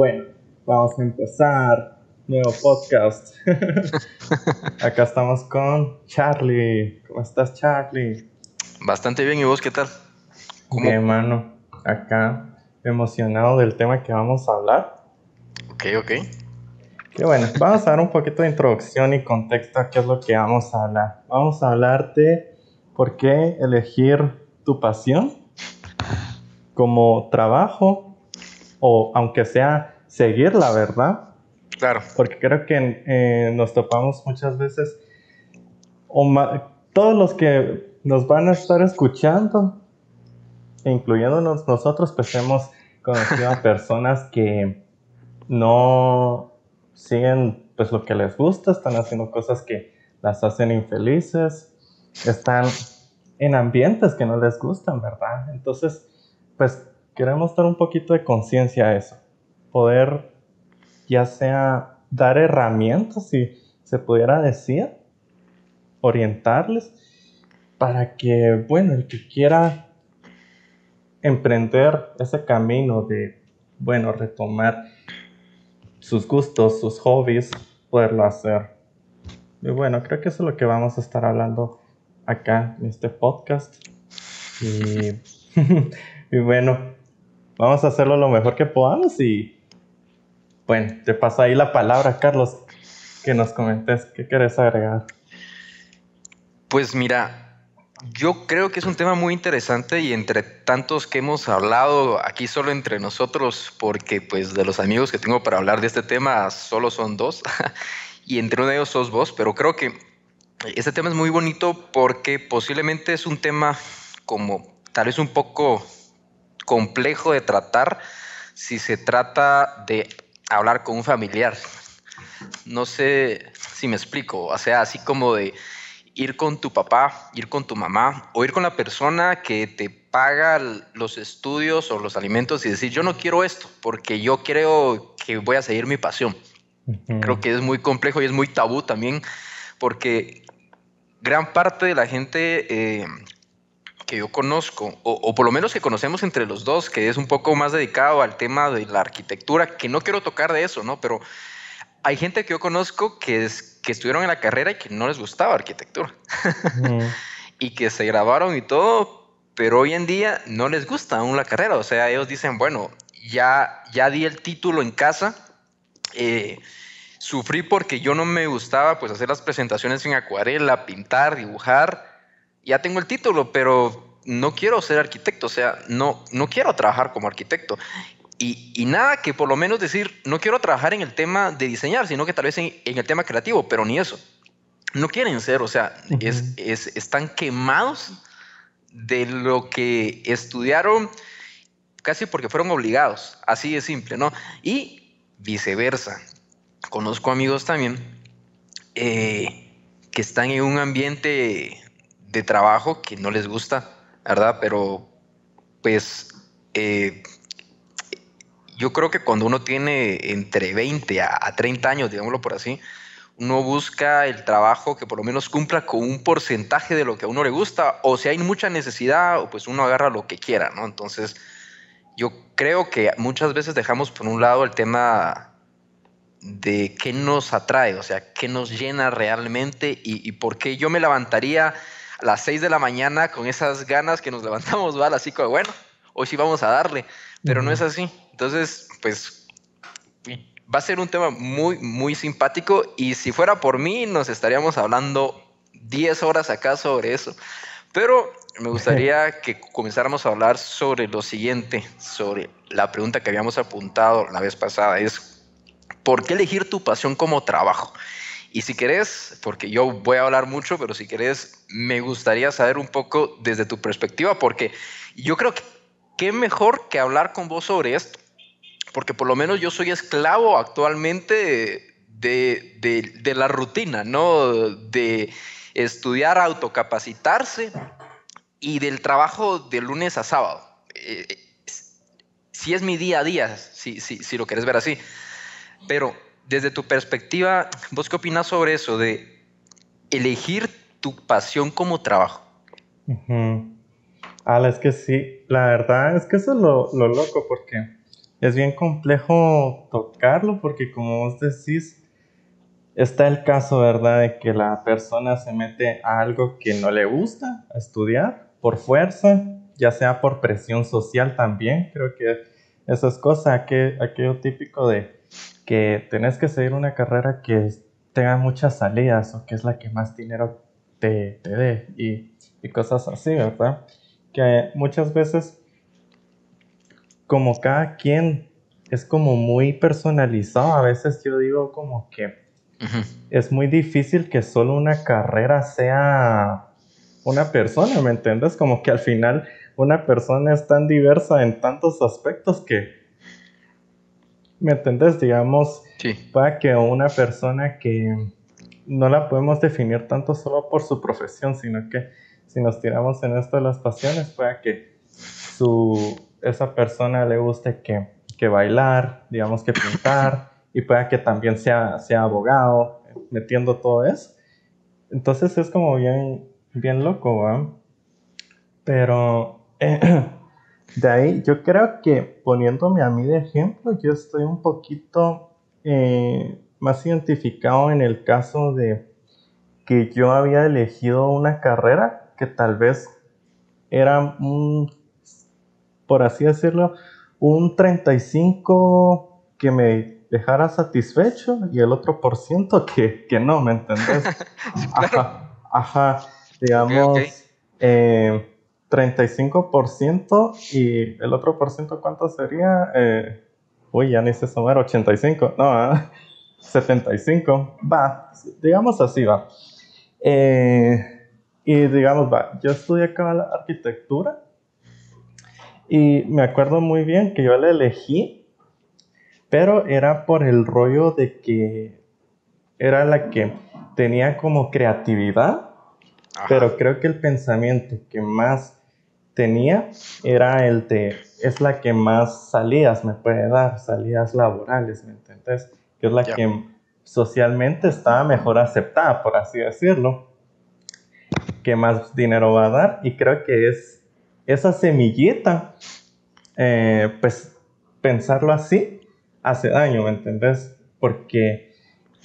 Bueno, vamos a empezar. Nuevo podcast. Acá estamos con Charlie. ¿Cómo estás, Charlie? Bastante bien, ¿y vos qué tal? ¿Cómo? Bien, mano. Acá emocionado del tema que vamos a hablar. Ok, ok. Qué bueno, vamos a dar un poquito de introducción y contexto a qué es lo que vamos a hablar. Vamos a hablarte por qué elegir tu pasión como trabajo o aunque sea seguir la verdad. Claro. Porque creo que eh, nos topamos muchas veces, todos los que nos van a estar escuchando, incluyéndonos nosotros, pues hemos conocido a personas que no siguen pues lo que les gusta, están haciendo cosas que las hacen infelices, están en ambientes que no les gustan, ¿verdad? Entonces, pues Queremos dar un poquito de conciencia a eso. Poder, ya sea dar herramientas, si se pudiera decir, orientarles para que, bueno, el que quiera emprender ese camino de, bueno, retomar sus gustos, sus hobbies, poderlo hacer. Y bueno, creo que eso es lo que vamos a estar hablando acá en este podcast. Y, y bueno, Vamos a hacerlo lo mejor que podamos y bueno, te pasa ahí la palabra, Carlos, que nos comentes qué querés agregar. Pues mira, yo creo que es un tema muy interesante y entre tantos que hemos hablado aquí solo entre nosotros, porque pues de los amigos que tengo para hablar de este tema solo son dos y entre uno de ellos sos vos, pero creo que este tema es muy bonito porque posiblemente es un tema como tal vez un poco complejo de tratar si se trata de hablar con un familiar. No sé si me explico, o sea, así como de ir con tu papá, ir con tu mamá o ir con la persona que te paga los estudios o los alimentos y decir, yo no quiero esto porque yo creo que voy a seguir mi pasión. Creo que es muy complejo y es muy tabú también porque gran parte de la gente eh, que yo conozco, o, por lo menos que conocemos entre los dos, que es un poco más dedicado al tema de la arquitectura, que no quiero tocar de eso, ¿no? Pero hay gente que yo conozco que, es, que estuvieron en la carrera y que no les gustaba arquitectura. y que se grabaron y todo, pero hoy en día no les gusta aún la carrera. O sea, ellos dicen, bueno, ya, ya di el título en casa. Eh, sufrí porque yo no me gustaba pues hacer las presentaciones en acuarela, pintar, dibujar ya tengo el título, pero no quiero ser arquitecto, o sea, no, no quiero trabajar como arquitecto. Y, y, nada que por lo menos decir, no quiero trabajar en el tema de diseñar, sino que tal vez en, el tema creativo, pero ni eso. No quieren ser, o sea, es, es, están quemados de lo que estudiaron casi porque fueron obligados, así de simple, ¿no? Y viceversa. Conozco amigos también eh, que están en un ambiente de trabajo que no les gusta, ¿verdad? Pero pues eh, yo creo que cuando uno tiene entre 20 a, 30 años, digámoslo por así, uno busca el trabajo que por lo menos cumpla con un porcentaje de lo que a uno le gusta, o si hay mucha necesidad, o pues uno agarra lo que quiera, ¿no? Entonces, yo creo que muchas veces dejamos por un lado el tema de qué nos atrae, o sea, qué nos llena realmente y, y por qué yo me levantaría las 6 de la mañana con esas ganas que nos levantamos, balasico Así bueno, hoy sí vamos a darle, pero no es así. Entonces, pues va a ser un tema muy, muy simpático y si fuera por mí, nos estaríamos hablando 10 horas acá sobre eso. Pero me gustaría que comenzáramos a hablar sobre lo siguiente, sobre la pregunta que habíamos apuntado la vez pasada, es, ¿por qué elegir tu pasión como trabajo? Y si querés, porque yo voy a hablar mucho, pero si querés, me gustaría saber un poco desde tu perspectiva, porque yo creo que qué mejor que hablar con vos sobre esto, porque por lo menos yo soy esclavo actualmente de, la rutina, ¿no? De estudiar, autocapacitarse y del trabajo de lunes a sábado. Eh, eh, si es mi día a día, si, si, si lo querés ver así. Pero desde tu perspectiva, ¿vos qué opinas sobre eso de elegir tu pasión como trabajo? a es que sí, la verdad es que eso es lo, loco porque es bien complejo tocarlo porque como vos decís, está el caso, ¿verdad? De que la persona se mete a algo que no le gusta, a estudiar, por fuerza, ya sea por presión social también, creo que eso es cosa, que, aquello típico de que tenés que seguir una carrera que tenga muchas salidas o que es la que más dinero te, dé y, cosas así, ¿verdad? Que muchas veces, como cada quien es como muy personalizado, a veces yo digo como que es muy difícil que solo una carrera sea una persona, ¿me entiendes? Como que al final una persona es tan diversa en tantos aspectos que ¿Me entendés? Digamos, para que una persona que no la podemos definir tanto solo por su profesión, sino que si nos tiramos en esto de las pasiones, pueda que su, esa persona le guste que, que bailar, digamos que pintar, y pueda que también sea, sea abogado, metiendo todo eso. Entonces es como bien, bien loco, ¿va? Pero... Eh, de ahí, yo creo que poniéndome a mí de ejemplo, yo estoy un poquito eh, más identificado en el caso de que yo había elegido una carrera que tal vez era un, por así decirlo, un 35 que me dejara satisfecho y el otro por ciento que, que no, ¿me entendés? ajá, ajá, digamos, eh, 35% y el otro por ciento, ¿cuánto sería? Eh, uy, ya ni sé sumar, 85, no, 75, ah, va, digamos así, va. Eh, y digamos, va, yo estudié acá la arquitectura y me acuerdo muy bien que yo la elegí, pero era por el rollo de que era la que tenía como creatividad, pero creo que el pensamiento que más tenía era el de, es la que más salidas me puede dar, salidas laborales, ¿me entendés? Que es la que socialmente está mejor aceptada, por así decirlo, que más dinero va a dar y creo que es esa semillita, eh, pues pensarlo así hace daño, ¿me entiendes? Porque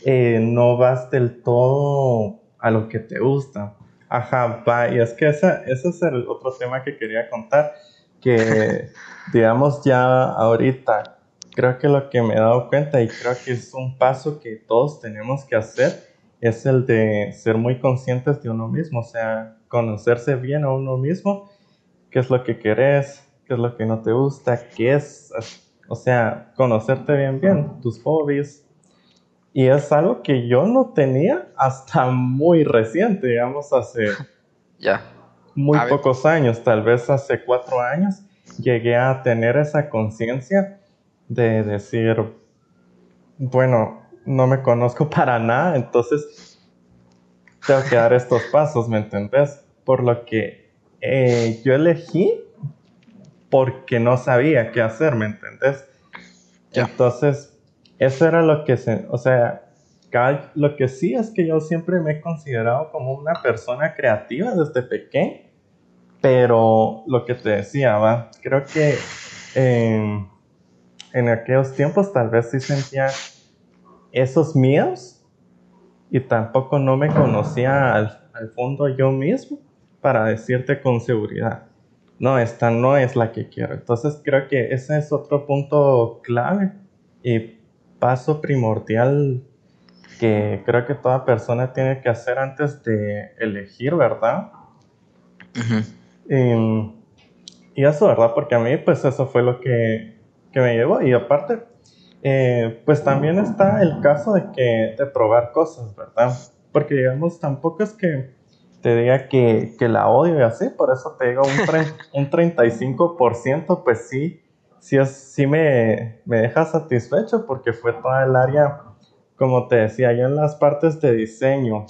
eh, no vas del todo a lo que te gusta. Ajá, va, y es que ese, es el otro tema que quería contar, que digamos ya ahorita, creo que lo que me he dado cuenta y creo que es un paso que todos tenemos que hacer, es el de ser muy conscientes de uno mismo, o sea, conocerse bien a uno mismo, qué es lo que querés, qué es lo que no te gusta, qué es, o sea, conocerte bien bien, tus hobbies, y es algo que yo no tenía hasta muy reciente, digamos, hace ya muy pocos años, tal vez hace cuatro años, llegué a tener esa conciencia de decir, bueno, no me conozco para nada, entonces tengo que dar estos pasos, ¿me entendés? Por lo que eh, yo elegí porque no sabía qué hacer, ¿me entendés? Entonces, eso era lo que, se, o sea, lo que sí es que yo siempre me he considerado como una persona creativa desde pequeño, pero lo que te decía, va, creo que em, en aquellos tiempos tal vez sí sentía esos miedos y tampoco no me conocía al, al fondo yo mismo para decirte con seguridad no, esta no es la que quiero. Entonces creo que ese es otro punto clave y paso primordial que creo que toda persona tiene que hacer antes de elegir, ¿verdad? Em, y, eso, ¿verdad? Porque a mí, pues eso fue lo que, me llevó. Y aparte, eh, pues también está el caso de que de probar cosas, ¿verdad? Porque digamos, tampoco es que te diga que, la odio y así, por eso te digo, un, un 35%, pues sí, sí, me, me deja satisfecho porque fue toda el área, como te decía, yo en las partes de diseño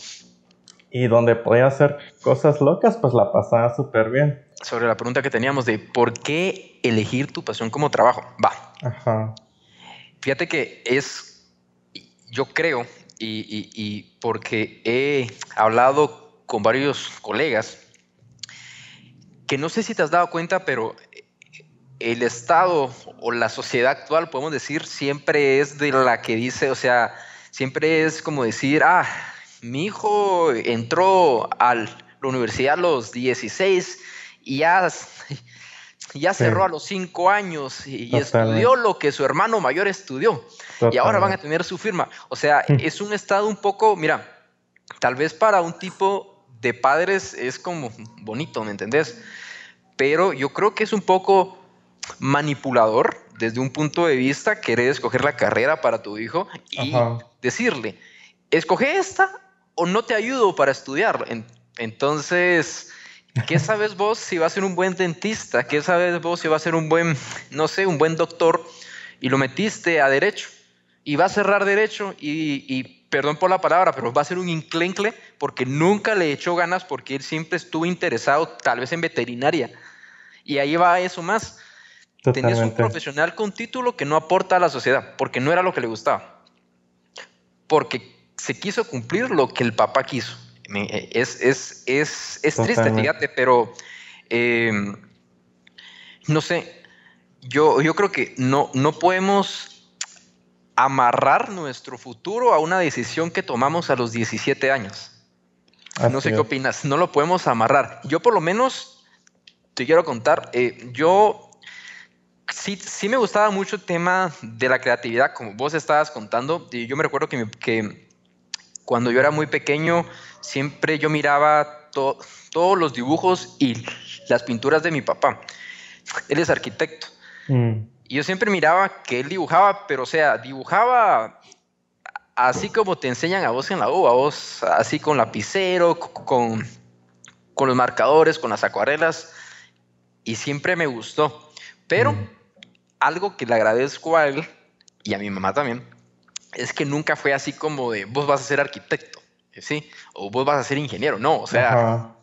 y donde podía hacer cosas locas, pues la pasaba súper bien. Sobre la pregunta que teníamos de por qué elegir tu pasión como trabajo, va. Ajá. Fíjate que es, yo creo, y, y, y porque he hablado con varios colegas, que no sé si te has dado cuenta, pero el Estado o la sociedad actual, podemos decir, siempre es de la que dice, o sea, siempre es como decir, ah, mi hijo entró a la universidad a los 16 y ya, ya cerró a los 5 años y, estudió lo que su hermano mayor estudió. Y ahora van a tener su firma. O sea, hmm. es un estado un poco, mira, tal vez para un tipo de padres es como bonito, ¿me entendés? Pero yo creo que es un poco manipulador desde un punto de vista, querer escoger la carrera para tu hijo y decirle, escoge esta o no te ayudo para estudiar. Entonces, ¿qué sabes vos si va a ser un buen dentista? ¿Qué sabes vos si va a ser un buen, no sé, un buen doctor? Y lo metiste a derecho y va a cerrar derecho y, y perdón por la palabra, pero va a ser un inclencle porque nunca le echó ganas porque él siempre estuvo interesado tal vez en veterinaria. Y ahí va eso más. Tenías un profesional con título que no aporta a la sociedad porque no era lo que le gustaba. Porque se quiso cumplir lo que el papá quiso. Eh, es, es, es, es triste, fíjate, pero eh, no sé, yo, yo creo que no, no podemos amarrar nuestro futuro a una decisión que tomamos a los 17 años. no sé qué opinas, no lo podemos amarrar. Yo por lo menos te quiero contar, eh, yo sí, me gustaba mucho el tema de la creatividad, como vos estabas contando, y yo me recuerdo que, cuando yo era muy pequeño, siempre yo miraba todos los dibujos y las pinturas de mi papá. Él es arquitecto. Mm. Y yo siempre miraba que él dibujaba, pero o sea, dibujaba así como te enseñan a vos en la U, a vos así con lapicero, con, con los marcadores, con las acuarelas, y siempre me gustó. Pero mm algo que le agradezco a él y a mi mamá también es que nunca fue así como de vos vas a ser arquitecto, ¿sí? O vos vas a ser ingeniero, no, o sea,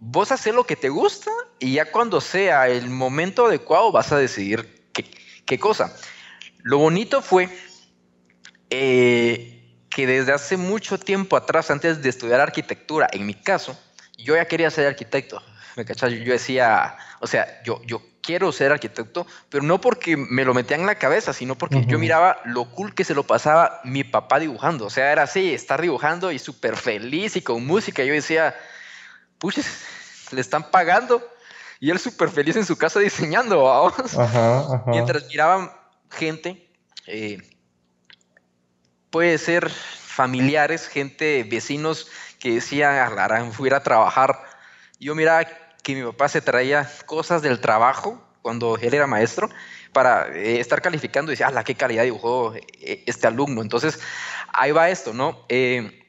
vos haces lo que te gusta y ya cuando sea el momento adecuado vas a decidir qué, qué cosa. Lo bonito fue eh, que desde hace mucho tiempo atrás, antes de estudiar arquitectura, en mi caso, yo ya quería ser arquitecto. ¿Me cachas? Yo decía, o sea, yo, yo quiero ser arquitecto, pero no porque me lo metían en la cabeza, sino porque yo miraba lo cool que se lo pasaba mi papá dibujando. O sea, era así, estar dibujando y súper feliz y con música. Yo decía, puches, le están pagando. Y él súper feliz en su casa diseñando, vamos. Mientras miraban gente, eh, puede ser familiares, gente, vecinos que decían, a fui a trabajar. Yo miraba que mi papá se traía cosas del trabajo cuando él era maestro para eh, estar calificando y decir, ah, qué calidad dibujó eh, este alumno. Entonces, ahí va esto, ¿no? Eh,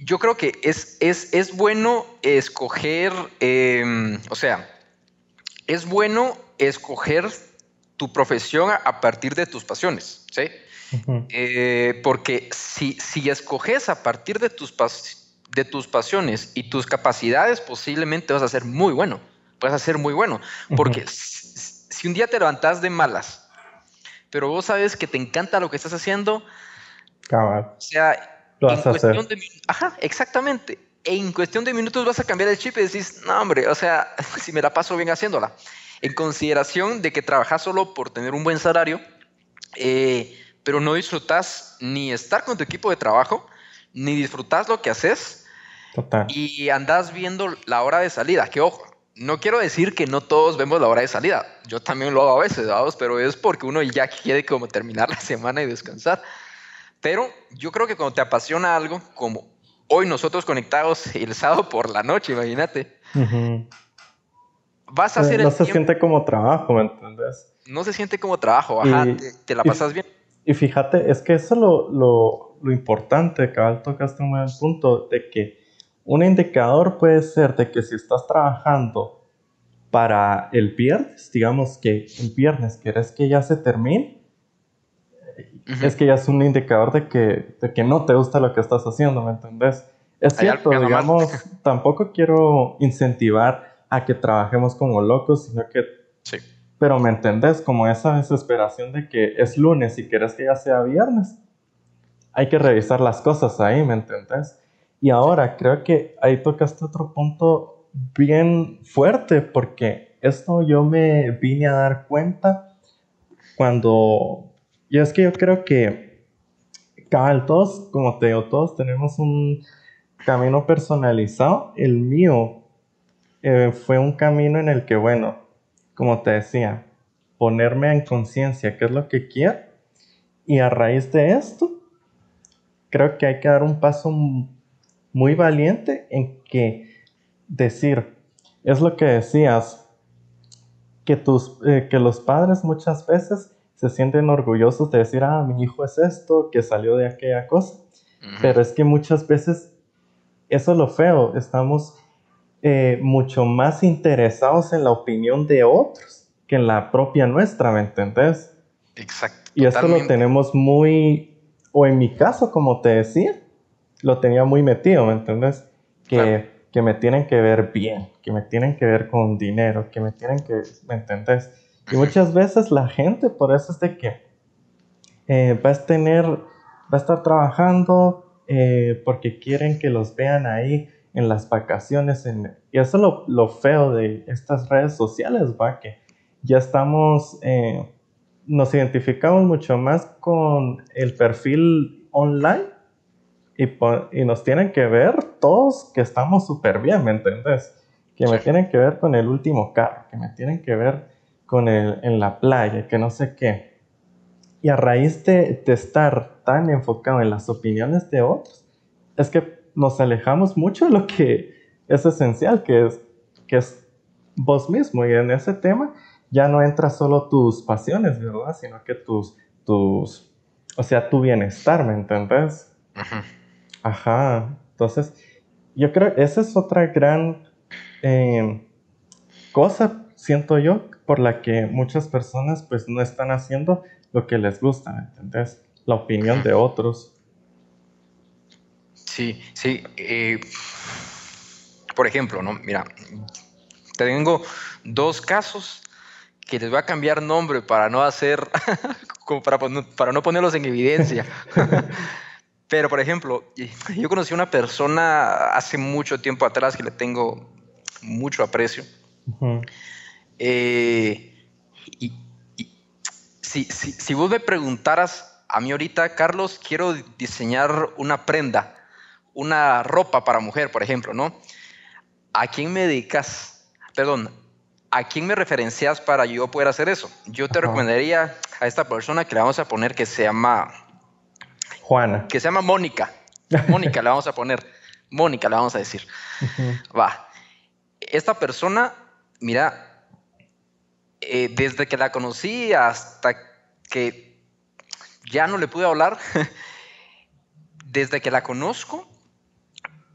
yo creo que es, es, bueno escoger, em, o sea, es bueno escoger tu profesión a, partir de tus pasiones, ¿sí? porque si, si escoges a partir de tus, pasiones, de tus pasiones y tus capacidades, posiblemente vas a ser muy bueno. puedes ser muy bueno. Porque si un día te levantas de malas, pero vos sabes que te encanta lo que estás haciendo, o sea, en cuestión Ajá, exactamente. En cuestión de minutos vas a cambiar el chip y decís, no, hombre, o sea, si me la paso bien haciéndola. En consideración de que trabajas solo por tener un buen salario, eh, pero no disfrutas ni estar con tu equipo de trabajo, ni disfrutas lo que haces, y andas viendo la hora de salida, que ojo, no quiero decir que no todos vemos la hora de salida. Yo también lo hago a veces, dados pero es porque uno ya quiere como terminar la semana y descansar. Pero yo creo que cuando te apasiona algo, como hoy nosotros conectados el sábado por la noche, imagínate, vas a hacer... Eh, no se siente como trabajo, ¿me entendés? No se siente como trabajo, ajá, te, la pasas bien. Y fíjate, es que eso lo, lo, lo importante, Cabal, tocaste un buen punto, de que un indicador puede ser de que si estás trabajando para el viernes, digamos que el viernes quieres que ya se termine, es que ya es un indicador de que, que no te gusta lo que estás haciendo, ¿me entendés? Es cierto, digamos, tampoco quiero incentivar a que trabajemos como locos, sino que... Sí. Pero me entendés, como esa desesperación de que es lunes y quieres que ya sea viernes hay que revisar las cosas ahí, ¿me entendés? Y ahora creo que ahí tocaste otro punto bien fuerte porque esto yo me vine a dar cuenta cuando, y es que yo creo que cabal, todos, como te digo, todos tenemos un camino personalizado. El mío eh, fue un camino en el que, bueno, como te decía, ponerme en conciencia qué es lo que quiero. Y a raíz de esto, creo que hay que dar un paso muy valiente en que decir, es lo que decías, que, tus, eh, que los padres muchas veces se sienten orgullosos de decir, ah, mi hijo es esto, que salió de aquella cosa. Pero es que muchas veces eso es lo feo, estamos eh, mucho más interesados en la opinión de otros que en la propia nuestra, ¿me entendés? Exacto. Y esto lo tenemos muy, o en mi caso, como te decía, lo tenía muy metido, ¿me entiendes? Que, me tienen que ver bien, que me tienen que ver con dinero, que me tienen que, ¿me entiendes? Y muchas veces la gente, por eso es de que eh, vas a tener, va a estar trabajando eh, porque quieren que los vean ahí en las vacaciones. En, y eso es lo, feo de estas redes sociales, va, que ya estamos, eh, nos identificamos mucho más con el perfil online y, nos tienen que ver todos que estamos súper bien, ¿me entendés? Que me tienen que ver con el último carro, que me tienen que ver con el en la playa, que no sé qué. Y a raíz de, estar tan enfocado en las opiniones de otros, es que nos alejamos mucho de lo que es esencial, que es, que es vos mismo. Y en ese tema ya no entra solo tus pasiones, ¿verdad? Sino que tus, tus, o sea, tu bienestar, ¿me entendés? Ajá. Ajá, entonces yo creo, esa es otra gran eh, cosa, siento yo, por la que muchas personas pues no están haciendo lo que les gusta, ¿entendés? La opinión de otros. Sí, sí. Eh, por ejemplo, ¿no? Mira, tengo dos casos que les voy a cambiar nombre para no hacer, como para, para no ponerlos en evidencia. Pero, por ejemplo, yo conocí a una persona hace mucho tiempo atrás que le tengo mucho aprecio. Eh, y, si, vos me preguntaras a mí ahorita, Carlos, quiero diseñar una prenda, una ropa para mujer, por ejemplo, ¿no? ¿A quién me dedicas? Perdón, ¿a quién me referencias para yo poder hacer eso? Yo te recomendaría a esta persona que le vamos a poner que se llama Juana. Que se llama Mónica. Mónica la vamos a poner. Mónica la vamos a decir. Va. Esta persona, mira, eh, desde que la conocí hasta que ya no le pude hablar, desde que la conozco,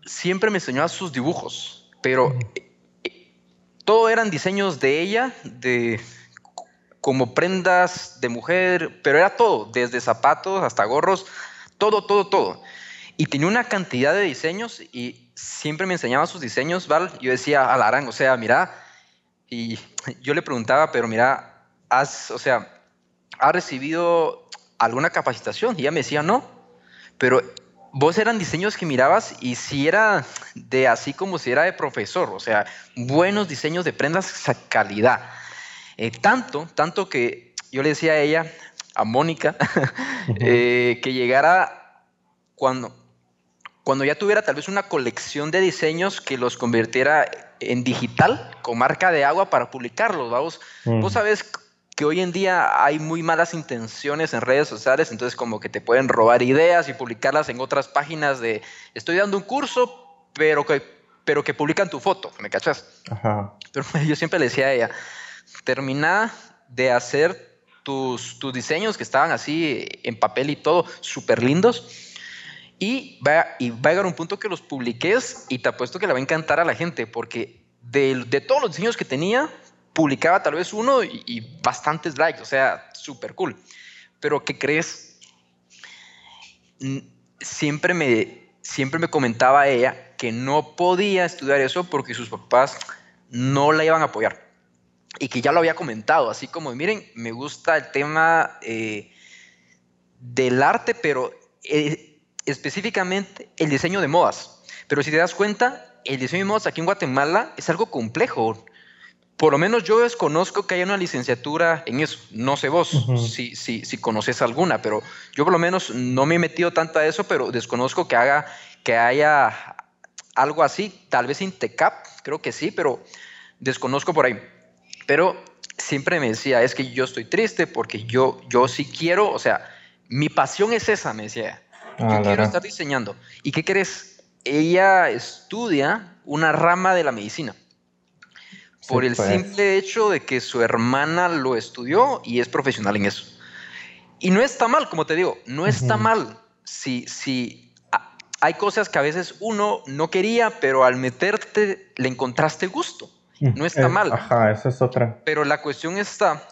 siempre me enseñó a sus dibujos, pero eh, todo eran diseños de ella, de como prendas de mujer, pero era todo, desde zapatos hasta gorros, todo, todo, todo. Y tenía una cantidad de diseños y siempre me enseñaba sus diseños, ¿vale? Yo decía, a alarán, o sea, mira, y yo le preguntaba, pero mira, has, o sea, ¿ha recibido alguna capacitación? Y ella me decía, no, pero vos eran diseños que mirabas y si era de así como si era de profesor, o sea, buenos diseños de prendas, calidad. Eh, tanto, tanto que yo le decía a ella, a Mónica, eh, que llegara cuando, cuando ya tuviera tal vez una colección de diseños que los convirtiera en digital con marca de agua para publicarlos. Mm. vos sabes que hoy en día hay muy malas intenciones en redes sociales, entonces como que te pueden robar ideas y publicarlas en otras páginas de estoy dando un curso, pero que, pero que publican tu foto, ¿me cachas? Pero yo siempre le decía a ella, termina de hacer tus, diseños que estaban así en papel y todo, súper lindos. Y va, y va a llegar un punto que los publiques y te apuesto que le va a encantar a la gente, porque de, todos los diseños que tenía, publicaba tal vez uno y, y bastantes likes, o sea, súper cool. Pero ¿qué crees? Siempre me, siempre me comentaba ella que no podía estudiar eso porque sus papás no la iban a apoyar y que ya lo había comentado, así como, miren, me gusta el tema eh, del arte, pero eh, específicamente el diseño de modas. Pero si te das cuenta, el diseño de modas aquí en Guatemala es algo complejo. Por lo menos yo desconozco que haya una licenciatura en eso. No sé vos si, si, conoces alguna, pero yo por lo menos no me he metido tanto a eso, pero desconozco que, haga, que haya algo así, tal vez Intecap, creo que sí, pero desconozco por ahí pero siempre me decía, es que yo estoy triste porque yo, yo sí quiero, o sea, mi pasión es esa, me decía. Yo ah, quiero estar diseñando. ¿Y qué crees? Ella estudia una rama de la medicina. Por el pues. simple hecho de que su hermana lo estudió y es profesional en eso. Y no está mal, como te digo, no está mal. Si, si hay cosas que a veces uno no quería, pero al meterte le encontraste gusto. No está eh, mal. Ajá, esa es otra. Pero la cuestión está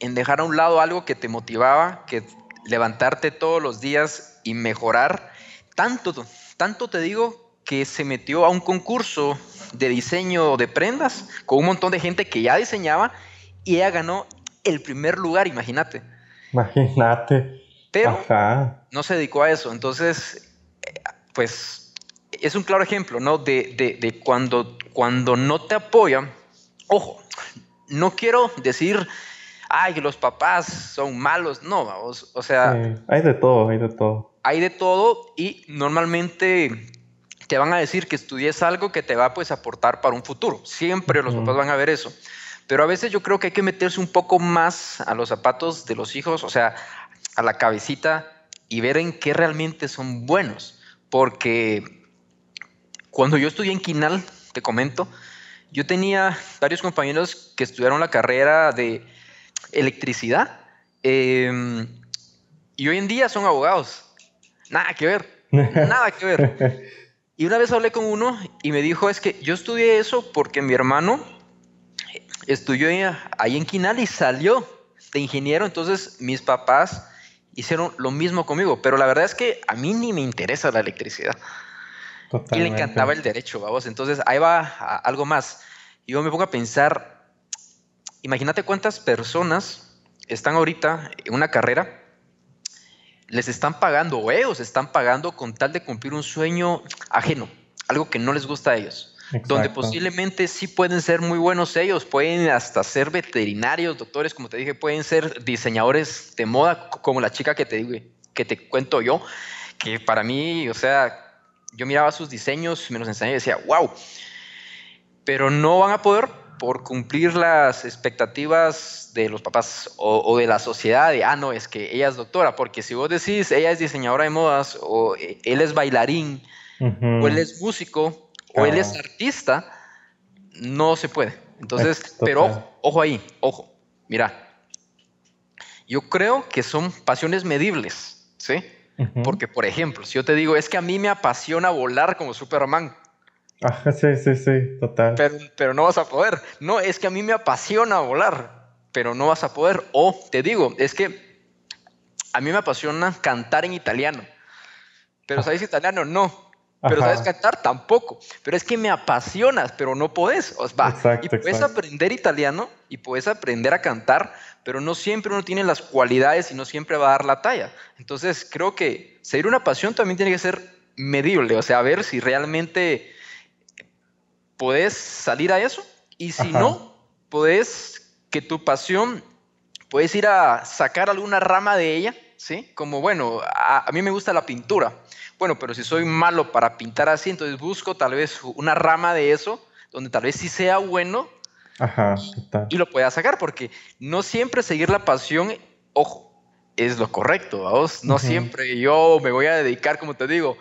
en dejar a un lado algo que te motivaba, que levantarte todos los días y mejorar. Tanto, tanto te digo que se metió a un concurso de diseño de prendas con un montón de gente que ya diseñaba y ella ganó el primer lugar, imagínate. Imagínate. Pero no se dedicó a eso. Entonces, eh, pues es un claro ejemplo, ¿no? de, de cuando cuando no te apoyan, ojo, no quiero decir, ay, los papás son malos, no, vamos, o sea... hay de todo, hay de todo. Hay de todo y normalmente te van a decir que estudies algo que te va pues a aportar para un futuro. Siempre los papás van a ver eso. Pero a veces yo creo que hay que meterse un poco más a los zapatos de los hijos, o sea, a la cabecita y ver en qué realmente son buenos. Porque cuando yo estudié en Quinal, te comento, yo tenía varios compañeros que estudiaron la carrera de electricidad em, y hoy en día son abogados. Nada que ver, nada que ver. Y una vez hablé con uno y me dijo, es que yo estudié eso porque mi hermano estudió ahí en Quinal y salió de ingeniero, entonces mis papás hicieron lo mismo conmigo, pero la verdad es que a mí ni me interesa la electricidad. Y le encantaba el derecho, vamos. Entonces, ahí va algo más. Yo me pongo a pensar, imagínate cuántas personas están ahorita en una carrera, les están pagando o ellos están pagando con tal de cumplir un sueño ajeno, algo que no les gusta a ellos. donde posiblemente sí pueden ser muy buenos ellos, pueden hasta ser veterinarios, doctores, como te dije, pueden ser diseñadores de moda, como la chica que te, que te cuento yo, que para mí, o sea, yo miraba sus diseños, me los enseñaba y decía, wow, pero no van a poder por cumplir las expectativas de los papás o, de la sociedad, de, ah, no, es que ella es doctora, porque si vos decís, ella es diseñadora de modas, o eh, él es bailarín, o él es músico, o él es artista, no se puede. Entonces, pero ojo, ojo ahí, ojo, mira, yo creo que son pasiones medibles, ¿sí? Porque, por ejemplo, si yo te digo, es que a mí me apasiona volar como Superman. Ajá, sí, sí, sí, total. Pero, pero no vas a poder. No, es que a mí me apasiona volar, pero no vas a poder. O te digo, es que a mí me apasiona cantar en italiano, pero ah. sabes italiano, no pero sabes cantar tampoco. Pero es que me apasionas, pero no podés. y puedes aprender italiano y puedes aprender a cantar, pero no siempre uno tiene las cualidades y no siempre va a dar la talla. Entonces creo que seguir una pasión también tiene que ser medible, o sea, ver si realmente podés salir a eso y si no, puedes que tu pasión, puedes ir a sacar alguna rama de ella ¿sí? Como, bueno, a, mí me gusta la pintura. Bueno, pero si soy malo para pintar así, entonces busco tal vez una rama de eso, donde tal vez sí sea bueno Ajá, y, lo pueda sacar, porque no siempre seguir la pasión, ojo, es lo correcto, ¿vamos? No siempre yo me voy a dedicar, como te digo,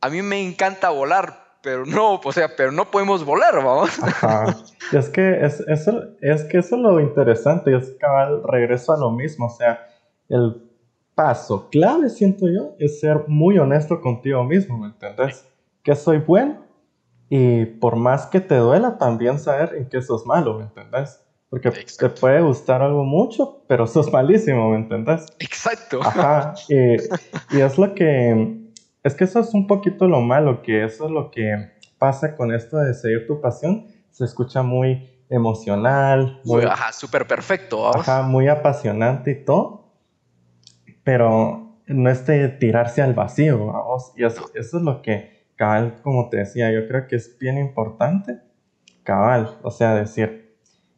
a mí me encanta volar, pero no, o sea, pero no podemos volar, vamos. Ajá. es que eso, es que eso lo interesante, es que regreso a lo mismo, o sea, el paso clave, siento yo, es ser muy honesto contigo mismo, ¿me entendés? Que soy bueno y por más que te duela, también saber en qué sos malo, ¿me entendés? Porque te puede gustar algo mucho, pero sos malísimo, ¿me entendés? Exacto. Ajá. Y, es lo que. Es que eso es un poquito lo malo, que eso es lo que pasa con esto de seguir tu pasión. Se escucha muy emocional. Muy, ajá, súper perfecto. Ajá, muy apasionante y todo pero no es de tirarse al vacío, vamos. Y eso, es lo que, cabal, como te decía, yo creo que es bien importante, cabal, o sea, decir,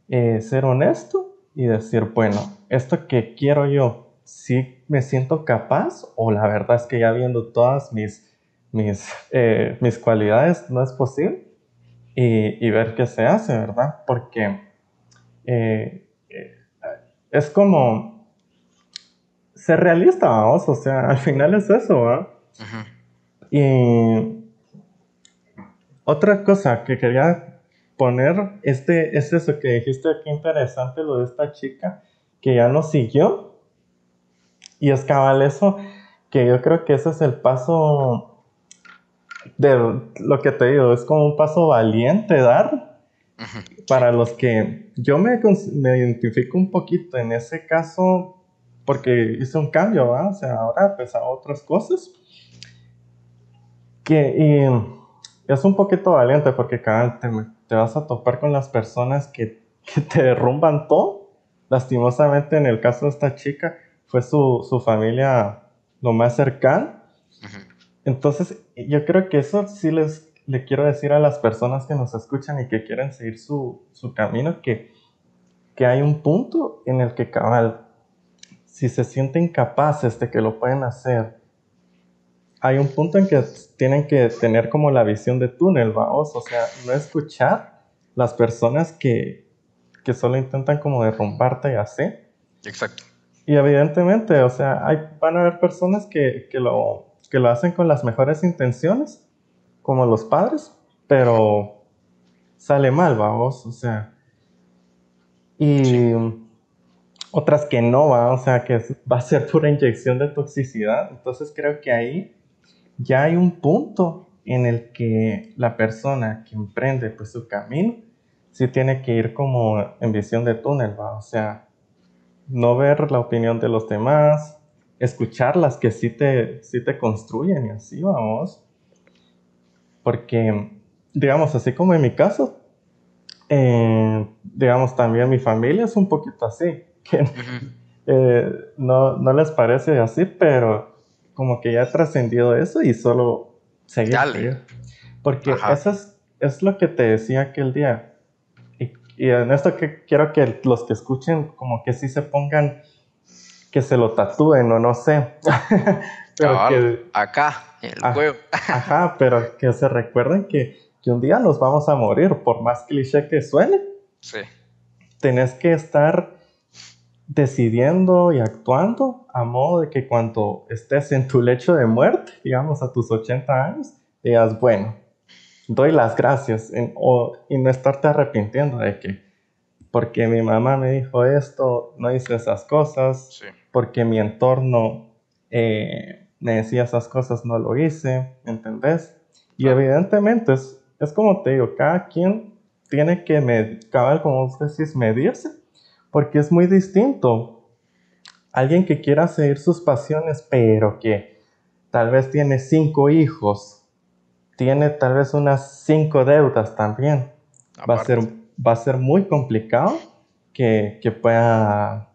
eh, ser honesto y decir, bueno, esto que quiero yo, sí me siento capaz o la verdad es que ya viendo todas mis, mis, eh, mis cualidades no es posible y, y, ver qué se hace, ¿verdad? Porque eh, es como ser realista, vamos, o sea, al final es eso, ¿verdad? Y otra cosa que quería poner este, este es eso que dijiste, qué interesante lo de esta chica que ya nos siguió. Y es cabal eso, que yo creo que ese es el paso de lo que te digo, es como un paso valiente dar. Para los que yo me, me identifico un poquito en ese caso, porque hizo un cambio, ¿verdad? o sea, ahora pues a otras cosas. Que y es un poquito valiente porque cada te, te vas a topar con las personas que, que, te derrumban todo. Lastimosamente en el caso de esta chica fue su, su familia lo más cercano. Entonces yo creo que eso sí les le quiero decir a las personas que nos escuchan y que quieren seguir su, su camino que, que hay un punto en el que cabal si se sienten capaces de que lo pueden hacer, hay un punto en que tienen que tener como la visión de túnel, vamos, o sea, no escuchar las personas que, que solo intentan como derrumbarte y así. Exacto. Y evidentemente, o sea, hay, van a haber personas que, que, lo, que lo hacen con las mejores intenciones, como los padres, pero sale mal, vamos, o sea. Y otras que no va, o sea, que va a ser pura inyección de toxicidad. Entonces creo que ahí ya hay un punto en el que la persona que emprende pues su camino sí tiene que ir como en visión de túnel, va, o sea, no ver la opinión de los demás, escucharlas que sí te, sí te construyen y así vamos. Porque, digamos, así como en mi caso, eh, digamos, también mi familia es un poquito así que eh, no, les parece así, pero como que ya ha trascendido eso y solo seguir. Porque eso es, lo que te decía aquel día. Y, en esto que quiero que los que escuchen como que sí se pongan, que se lo tatúen o no sé. pero que, acá, el pero que se recuerden que, que, un día nos vamos a morir, por más cliché que suene. Sí. Tenés que estar decidiendo y actuando a modo de que cuando estés en tu lecho de muerte, digamos a tus 80 años, digas, bueno, doy las gracias o, y no estarte arrepintiendo de que, porque mi mamá me dijo esto, no hice esas cosas, porque mi entorno eh, me decía esas cosas, no lo hice, ¿entendés? Y evidentemente es, es como te digo, cada quien tiene que, med cabal, como vos decís, medirse porque es muy distinto. Alguien que quiera seguir sus pasiones, pero que tal vez tiene cinco hijos, tiene tal vez unas cinco deudas también. Va a, ser, va a ser muy complicado que, que pueda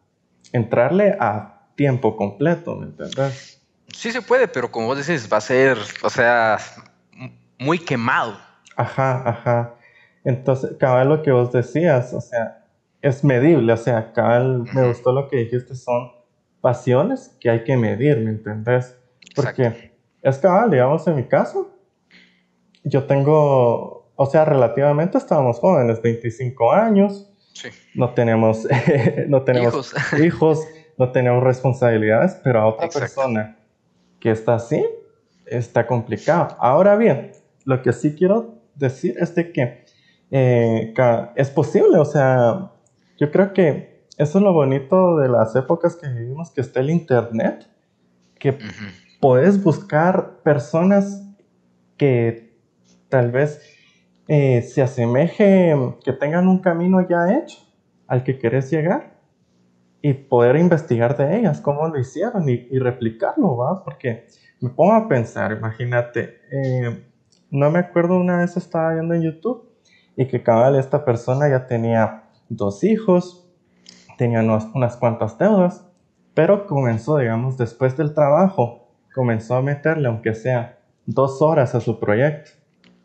entrarle a tiempo completo, ¿me entiendes? Sí se puede, pero como vos decís, va a ser, o sea, muy quemado. Ajá, ajá. Entonces, cada lo que vos decías, o sea, es medible, o sea, acá me gustó lo que dijiste, son pasiones que hay que medir, ¿me entendés? Porque es que, digamos, en mi caso, yo tengo, o sea, relativamente estábamos jóvenes, 25 años, sí. no tenemos, no tenemos hijos. no tenemos responsabilidades, pero a otra persona que está así, está complicado. Ahora bien, lo que sí quiero decir es de que eh, es posible, o sea, yo creo que eso es lo bonito de las épocas que vivimos, que está el Internet, que puedes buscar personas que tal vez eh, se asemeje, que tengan un camino ya hecho al que querés llegar y poder investigar de ellas, cómo lo hicieron y, replicarlo, ¿va? Porque me pongo a pensar, imagínate, eh, no me acuerdo una vez estaba viendo en YouTube y que cada vez esta persona ya tenía dos hijos, tenía unas, cuantas deudas, pero comenzó, digamos, después del trabajo, comenzó a meterle, aunque sea dos horas a su proyecto.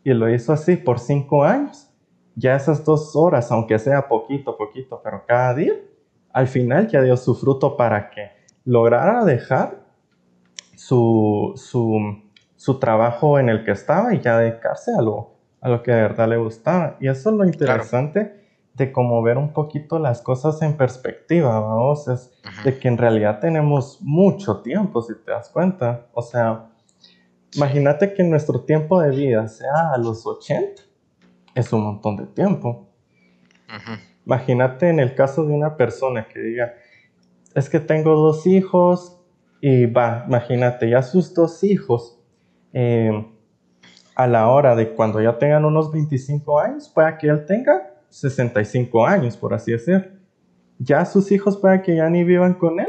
Y lo hizo así por cinco años. Ya esas dos horas, aunque sea poquito, poquito, pero cada día, al final ya dio su fruto para que lograra dejar su, su, trabajo en el que estaba y ya dedicarse a lo, a lo que de verdad le gustaba. Y eso es lo interesante de como ver un poquito las cosas en perspectiva, vamos, de que en realidad tenemos mucho tiempo, si te das cuenta. O sea, imagínate que nuestro tiempo de vida sea a los 80, es un montón de tiempo. Imagínate en el caso de una persona que diga, es que tengo dos hijos y va, imagínate, ya sus dos hijos. Eh, a la hora de cuando ya tengan unos 25 años, pueda que él tenga 65 años, por así decir. Ya sus hijos, para que ya ni vivan con él,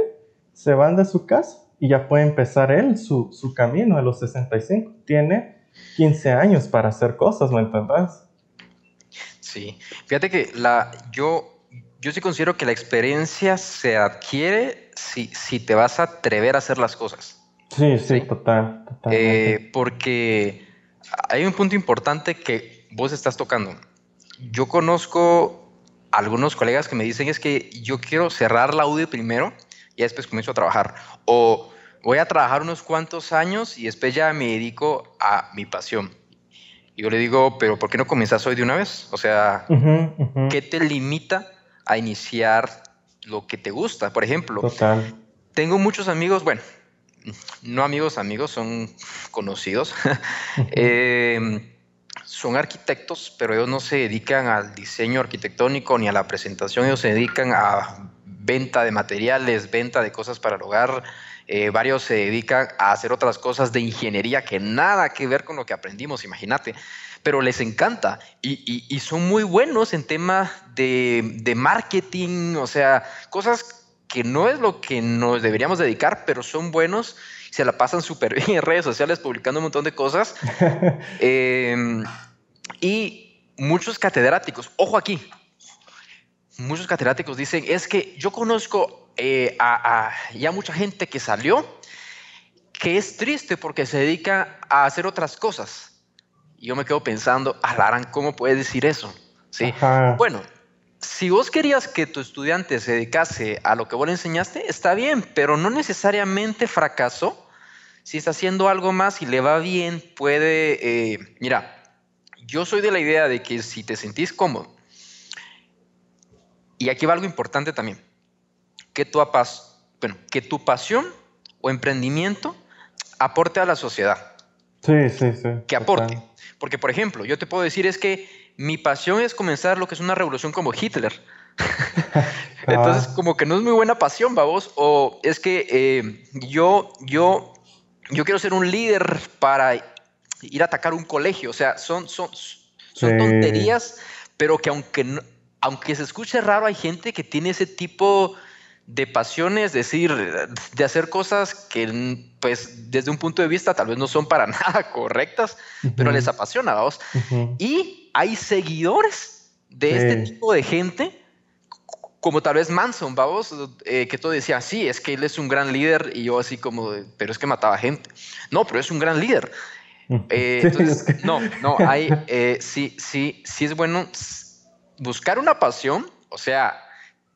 se van de su casa y ya puede empezar él su, camino a los 65. Tiene 15 años para hacer cosas, ¿me entendés? Sí, fíjate que la, yo, yo sí considero que la experiencia se adquiere si, si te vas a atrever a hacer las cosas. Sí, sí, total. Eh, porque hay un punto importante que vos estás tocando yo conozco algunos colegas que me dicen es que yo quiero cerrar la audio primero y después comienzo a trabajar. O voy a trabajar unos cuantos años y después ya me dedico a mi pasión. yo le digo, pero ¿por qué no comienzas hoy de una vez? O sea, ¿qué te limita a iniciar lo que te gusta? Por ejemplo, tengo muchos amigos, bueno, no amigos, amigos, son conocidos, son arquitectos, pero ellos no se dedican al diseño arquitectónico ni a la presentación, ellos se dedican a venta de materiales, venta de cosas para el hogar. Eh, varios se dedican a hacer otras cosas de ingeniería que nada que ver con lo que aprendimos, imagínate, pero les encanta y, son muy buenos en tema de, de marketing, o sea, cosas que no es lo que nos deberíamos dedicar, pero son buenos se la pasan súper bien en redes sociales publicando un montón de cosas. Em, y muchos catedráticos, ojo aquí, muchos catedráticos dicen, es que yo conozco eh, a, ya mucha gente que salió, que es triste porque se dedica a hacer otras cosas. Y yo me quedo pensando, Alarán, ¿cómo puedes decir eso? ¿Sí? Bueno, si vos querías que tu estudiante se dedicase a lo que vos le enseñaste, está bien, pero no necesariamente fracasó si está haciendo algo más y le va bien, puede, eh, mira, yo soy de la idea de que si te sentís cómodo, y aquí va algo importante también, que tu, apas, bueno, que tu pasión o emprendimiento aporte a la sociedad. Sí, sí, sí. Que aporte. Porque, por ejemplo, yo te puedo decir es que mi pasión es comenzar lo que es una revolución como Hitler. Ah. Entonces, como que no es muy buena pasión, babos. O es que eh, yo, yo yo quiero ser un líder para ir a atacar un colegio. O sea, son, son, son tonterías, pero que aunque, aunque se escuche raro, hay gente que tiene ese tipo de pasiones, es decir, de hacer cosas que, pues, desde un punto de vista tal vez no son para nada correctas, pero les apasiona, vamos. Y hay seguidores de este tipo de gente como tal vez Manson, vamos, eh, que todo decía, sí, es que él es un gran líder y yo así como, pero es que mataba gente. No, pero es un gran líder. Mm. Eh, no, no, hay, eh, sí, sí, sí es bueno buscar una pasión, o sea,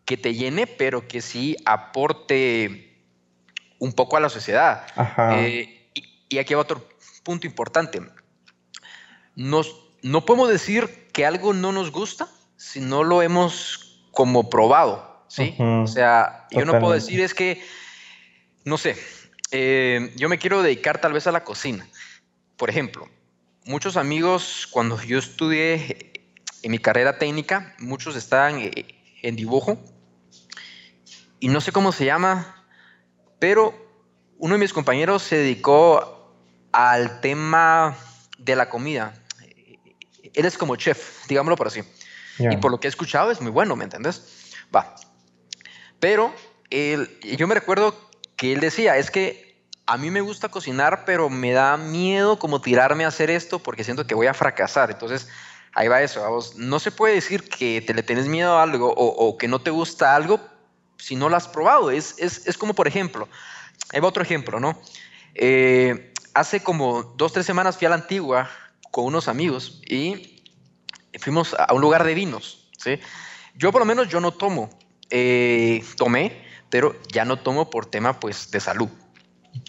que te llene, pero que sí aporte un poco a la sociedad. Y, aquí va otro punto importante. no podemos decir que algo no nos gusta si no lo hemos como probado, ¿sí? O sea, yo no puedo decir es que, no sé, eh, yo me quiero dedicar tal vez a la cocina. Por ejemplo, muchos amigos, cuando yo estudié eh, en mi carrera técnica, muchos estaban eh, en dibujo y no sé cómo se llama, pero uno de mis compañeros se dedicó al tema de la comida. Él es como chef, digámoslo por así. Y por lo que he escuchado es muy bueno, ¿me entiendes? Va. Pero yo me recuerdo que él decía, es que a mí me gusta cocinar, pero me da miedo como tirarme a hacer esto porque siento que voy a fracasar. Entonces, ahí va eso. No se puede decir que te le tenés miedo a algo o, que no te gusta algo si no lo has probado. Es, es, como, por ejemplo, ahí va otro ejemplo, ¿no? Eh, hace como dos, tres semanas fui a la antigua con unos amigos y fuimos a un lugar de vinos, ¿sí? Yo por lo menos yo no tomo, eh, tomé, pero ya no tomo por tema pues de salud.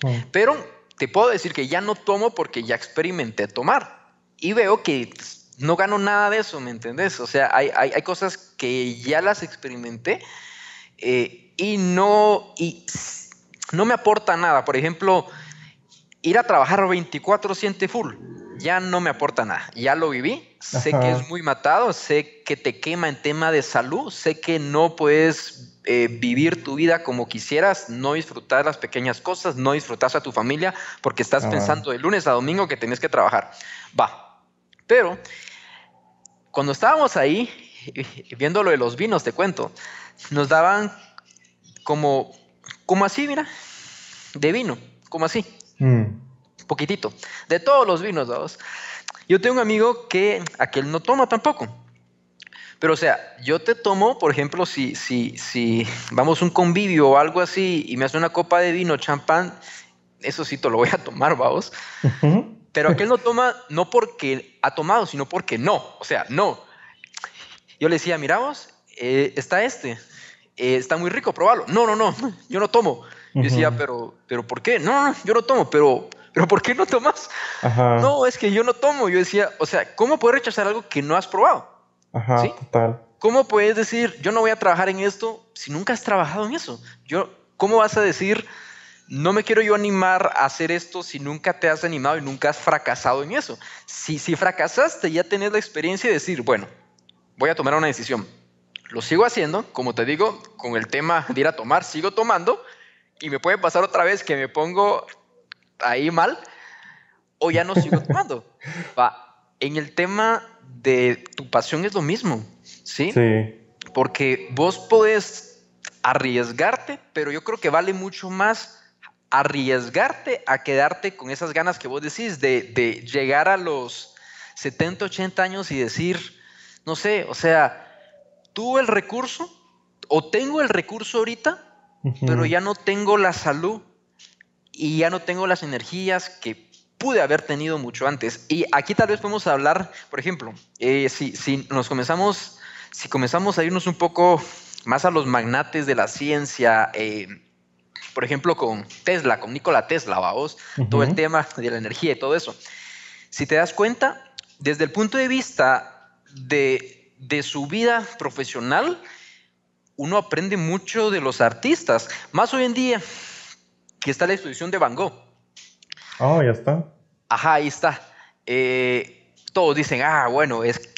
Ah. Pero te puedo decir que ya no tomo porque ya experimenté tomar y veo que pues, no gano nada de eso, ¿me entendés? O sea, hay, cosas que ya las experimenté eh, y, no, y no me aporta nada. Por ejemplo, ir a trabajar 24-7 full ya no me aporta nada. Ya lo viví, sé que es muy matado, sé que te quema en tema de salud, sé que no puedes eh, vivir tu vida como quisieras, no disfrutar las pequeñas cosas, no disfrutar a tu familia porque estás pensando de lunes a domingo que tenés que trabajar. Va, pero cuando estábamos ahí, eh, viendo lo de los vinos, te cuento, nos daban como, como así, mira, de vino, como así. Mm. Poquitito, de todos los vinos, dados yo tengo un amigo que aquel no toma tampoco. Pero o sea, yo te tomo, por ejemplo, si, si, si vamos a un convivio o algo así y me hace una copa de vino, champán, eso sí te lo voy a tomar, vamos. Pero aquel no toma no porque ha tomado, sino porque no. O sea, no. Yo le decía, mira vos, eh, está este, eh, está muy rico, probalo. No, no, no, yo no tomo. Yo decía, pero, pero ¿por qué? No, no, yo no tomo, pero pero ¿por qué no tomas? No, es que yo no tomo. Yo decía, o sea, ¿cómo puedes rechazar algo que no has probado? Ajá, ¿Cómo puedes decir, yo no voy a trabajar en esto si nunca has trabajado en eso? Yo, ¿Cómo vas a decir, no me quiero yo animar a hacer esto si nunca te has animado y nunca has fracasado en eso? Si, si fracasaste, ya tenés la experiencia de decir, bueno, voy a tomar una decisión. Lo sigo haciendo, como te digo, con el tema de ir a tomar, sigo tomando, y me puede pasar otra vez que me pongo ahí mal, o ya no sigo tomando. En el tema de tu pasión es lo mismo, ¿sí? Sí. Porque vos podés arriesgarte, pero yo creo que vale mucho más arriesgarte a quedarte con esas ganas que vos decís de, llegar a los 70, 80 años y decir, no sé, o sea, tuve el recurso o tengo el recurso ahorita, pero ya no tengo la salud y ya no tengo las energías que pude haber tenido mucho antes. Y aquí tal vez podemos hablar, por ejemplo, eh, si, nos comenzamos, si comenzamos a irnos un poco más a los magnates de la ciencia, eh, por ejemplo, con Tesla, con Nikola Tesla, vamos, todo el tema de la energía y todo eso. Si te das cuenta, desde el punto de vista de, de su vida profesional, uno aprende mucho de los artistas. Más hoy en día, Aquí está la institución de Van Gogh. Ah, ya está. Ajá, ahí está. Eh, todos dicen, ah, bueno, es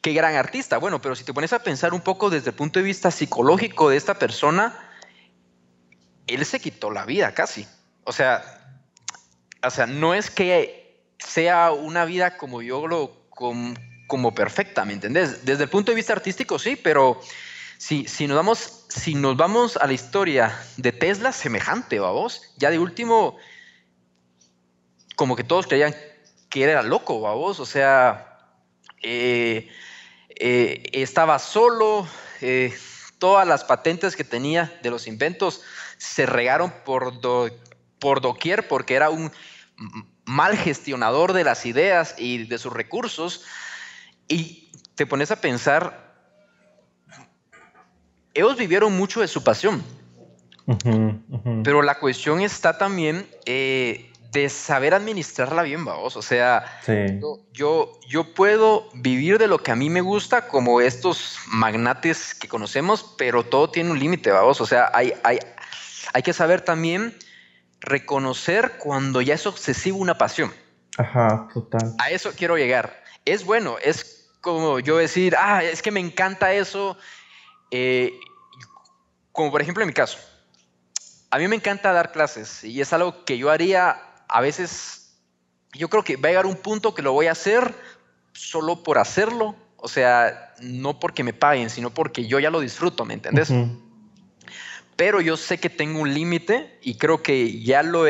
qué gran artista. Bueno, pero si te pones a pensar un poco desde el punto de vista psicológico de esta persona, él se quitó la vida casi. O sea, o sea no es que sea una vida como yo lo, como, como perfecta, ¿me entendés? Desde el punto de vista artístico sí, pero si, nos vamos, si nos vamos a la historia de Tesla, semejante, vos Ya de último, como que todos creían que era loco, vos O sea, eh, eh, estaba solo, eh, todas las patentes que tenía de los inventos se regaron por, por doquier porque era un mal gestionador de las ideas y de sus recursos. Y te pones a pensar ellos vivieron mucho de su pasión. Pero la cuestión está también eh, de saber administrarla bien, vamos. O sea, yo, yo, puedo vivir de lo que a mí me gusta, como estos magnates que conocemos, pero todo tiene un límite, vamos. O sea, hay, hay, hay que saber también reconocer cuando ya es obsesivo una pasión. Ajá, total. A eso quiero llegar. Es bueno, es como yo decir, ah, es que me encanta eso, eh, como por ejemplo en mi caso, a mí me encanta dar clases y es algo que yo haría a veces, yo creo que va a llegar un punto que lo voy a hacer solo por hacerlo, o sea, no porque me paguen, sino porque yo ya lo disfruto, ¿me entendés? Pero yo sé que tengo un límite y creo que ya lo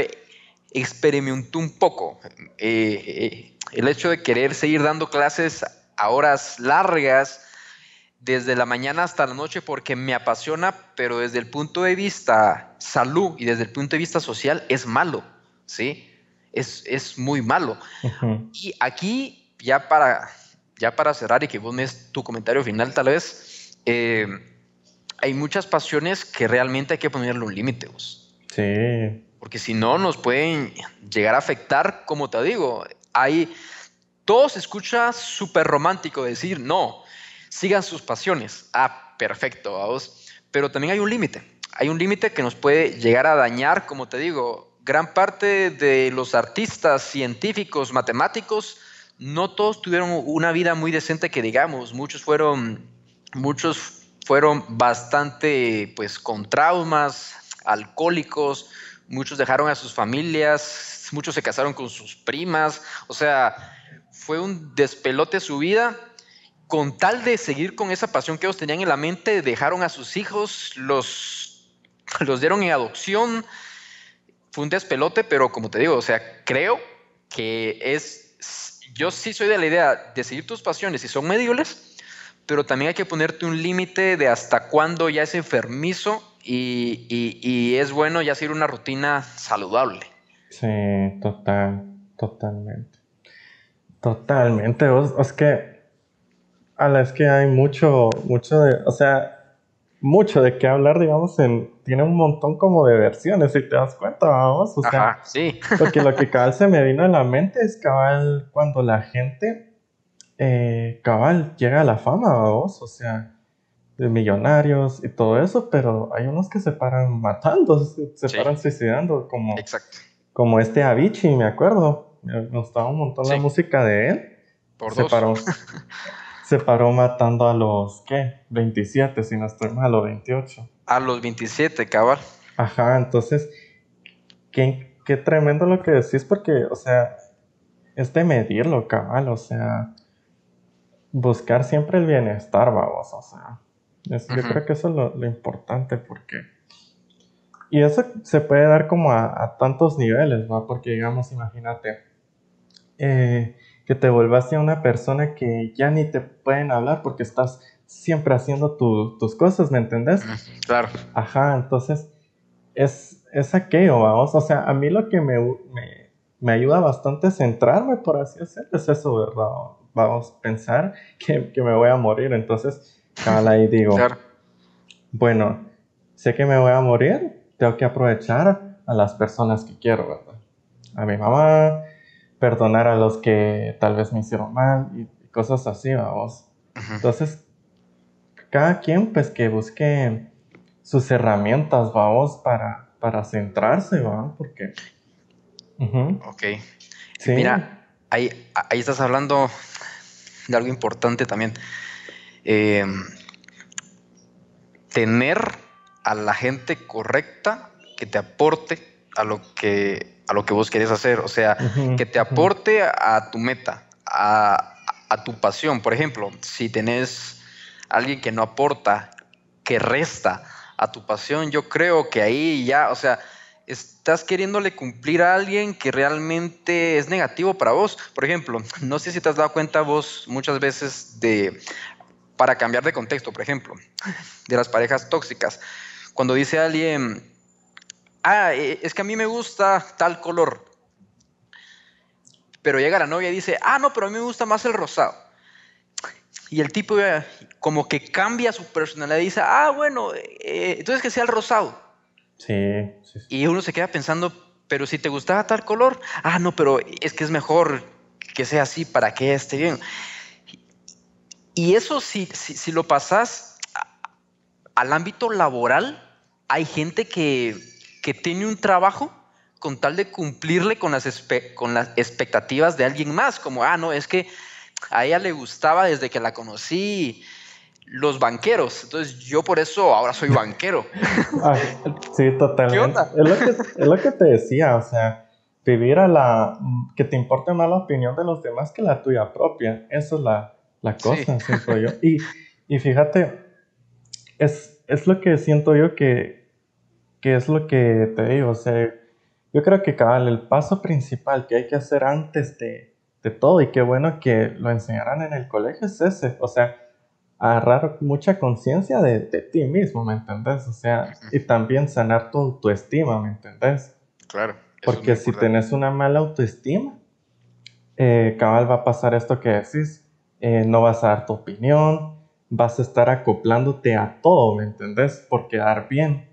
experimenté un poco. Eh, eh, el hecho de querer seguir dando clases a horas largas, desde la mañana hasta la noche porque me apasiona, pero desde el punto de vista salud y desde el punto de vista social es malo, ¿sí? Es, es muy malo. Y aquí, ya para, ya para cerrar y que vos me des tu comentario final tal vez, eh, hay muchas pasiones que realmente hay que ponerle un límite. vos Sí. Porque si no, nos pueden llegar a afectar, como te digo, hay... Todo se escucha súper romántico decir, no, sigan sus pasiones. Ah, perfecto, vamos. Pero también hay un límite. Hay un límite que nos puede llegar a dañar, como te digo, gran parte de los artistas, científicos, matemáticos, no todos tuvieron una vida muy decente que digamos, muchos fueron muchos fueron bastante pues con traumas, alcohólicos, muchos dejaron a sus familias, muchos se casaron con sus primas, o sea, fue un despelote su vida con tal de seguir con esa pasión que ellos tenían en la mente, dejaron a sus hijos, los, los dieron en adopción. Fue un despelote, pero como te digo, o sea, creo que es, yo sí soy de la idea de seguir tus pasiones y son medibles, pero también hay que ponerte un límite de hasta cuándo ya es enfermizo y, es bueno ya seguir una rutina saludable. Sí, total, totalmente. Totalmente. es que Ah, a que hay mucho, mucho de, o sea, mucho de qué hablar, digamos, en, tiene un montón como de versiones, si te das cuenta, vamos, o sea, Ajá, sí. porque lo que cabal se me vino a la mente es cabal cuando la gente, eh, cabal, llega a la fama, vamos, o sea, de millonarios y todo eso, pero hay unos que se paran matando, se, paran suicidando, como, como este Avicii, me acuerdo, me gustaba un montón la música de él. Por se se paró matando a los, ¿qué? 27, si no estoy mal, o 28. A los 27, cabal. Ajá, entonces, qué, qué tremendo lo que decís, porque, o sea, es de medirlo, cabal, o sea, buscar siempre el bienestar, vamos, o sea, yo creo que eso es lo, importante, porque... Y eso se puede dar como a, a tantos niveles, ¿va? Porque, digamos, imagínate, eh, que te volvaste una persona que ya ni te pueden hablar porque estás siempre haciendo tus cosas, ¿me entendés? Claro. Ajá, entonces es, es aquello, vamos. O sea, a mí lo que me, me, ayuda bastante es centrarme, por así decirlo, es eso, ¿verdad? Vamos, pensar que, que me voy a morir. Entonces, ahí digo, bueno, sé que me voy a morir, tengo que aprovechar a las personas que quiero, ¿verdad? A mi mamá, perdonar a los que tal vez me hicieron mal y cosas así, vamos. Entonces, cada quien pues que busque sus herramientas, vamos, para, para centrarse, ¿va? Porque... Ok. Mira, ahí, ahí estás hablando de algo importante también. Eh, tener a la gente correcta que te aporte a lo que, a lo que vos querés hacer, o sea, que te aporte a tu meta, a, a tu pasión. Por ejemplo, si tenés alguien que no aporta, que resta a tu pasión, yo creo que ahí ya, o sea, estás queriéndole cumplir a alguien que realmente es negativo para vos. Por ejemplo, no sé si te has dado cuenta vos muchas veces de, para cambiar de contexto, por ejemplo, de las parejas tóxicas. Cuando dice alguien, ah, e, es que a mí me gusta tal color. Pero llega la novia y dice, ah, no, pero a mí me gusta más el rosado. Y el tipo eh, como que cambia su personalidad y dice, ah, bueno, eh, entonces que sea el rosado. Sí, Y uno se queda pensando, pero si te gustaba tal color, ah, no, pero es que es mejor que sea así para que esté bien. Y eso si, si lo pasas al ámbito laboral, hay gente que que tiene un trabajo con tal de cumplirle con las, con las expectativas de alguien más, como, ah, no, es que a ella le gustaba desde que la conocí los banqueros, entonces yo por eso ahora soy banquero. Ah, sí, totalmente. Es lo, que, es lo que te decía, o sea, vivir a la... que te importe más la opinión de los demás que la tuya propia, eso es la, la cosa, siento yo. Y, y fíjate, es, es lo que siento yo que, que es lo que te digo, o sea, yo creo que cabal, el paso principal que hay que hacer antes de, todo, y qué bueno que lo enseñarán en el colegio, es ese, o sea, agarrar mucha conciencia de, de, ti mismo, ¿me entendés? O sea, y también sanar tu autoestima, ¿me entendés? Claro. Porque si tenés una mala autoestima, eh, cabal va a pasar esto que decís, eh, no vas a dar tu opinión, vas a estar acoplándote a todo, ¿me entendés? Por quedar bien.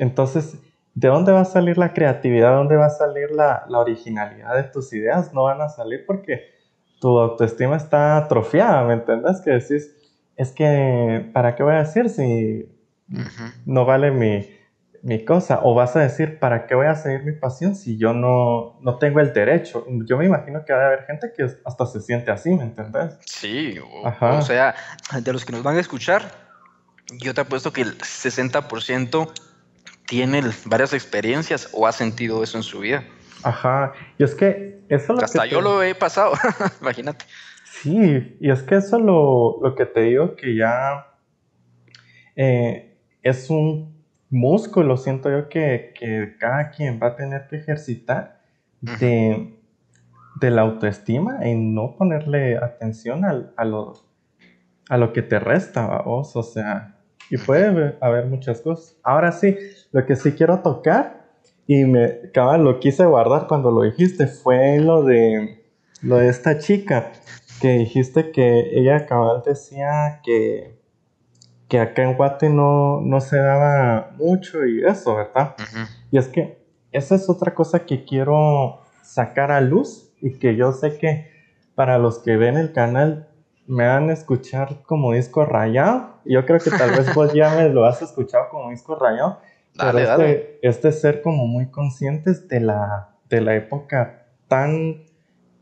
Entonces, ¿de dónde va a salir la creatividad? dónde va a salir la, originalidad de tus ideas? No van a salir porque tu autoestima está atrofiada, ¿me entiendes? Que decís, es que, ¿para qué voy a decir si no vale mi, cosa? O vas a decir, ¿para qué voy a seguir mi pasión si yo no, no tengo el derecho? Yo me imagino que va a haber gente que hasta se siente así, ¿me entendés? Sí, o, o sea, de los que nos van a escuchar, yo te apuesto que el 60% tiene varias experiencias o ha sentido eso en su vida. Ajá, y es que eso lo Hasta yo lo he pasado, imagínate. Sí, y es que eso lo, lo que te digo que ya eh, es un músculo, siento yo, que, cada quien va a tener que ejercitar de, la autoestima y no ponerle atención a, lo, a lo que te resta, vos, o sea, y puede haber muchas cosas. Ahora sí, lo que sí quiero tocar y me cabal, lo quise guardar cuando lo dijiste fue lo de lo de esta chica que dijiste que ella cabal decía que que acá en Guate no, no se daba mucho y eso, ¿verdad? Y es que esa es otra cosa que quiero sacar a luz y que yo sé que para los que ven el canal me van a escuchar como disco rayado. Yo creo que tal vez vos ya me lo has escuchado como disco rayado. Dale, pero este, este, ser como muy conscientes de la, de la época tan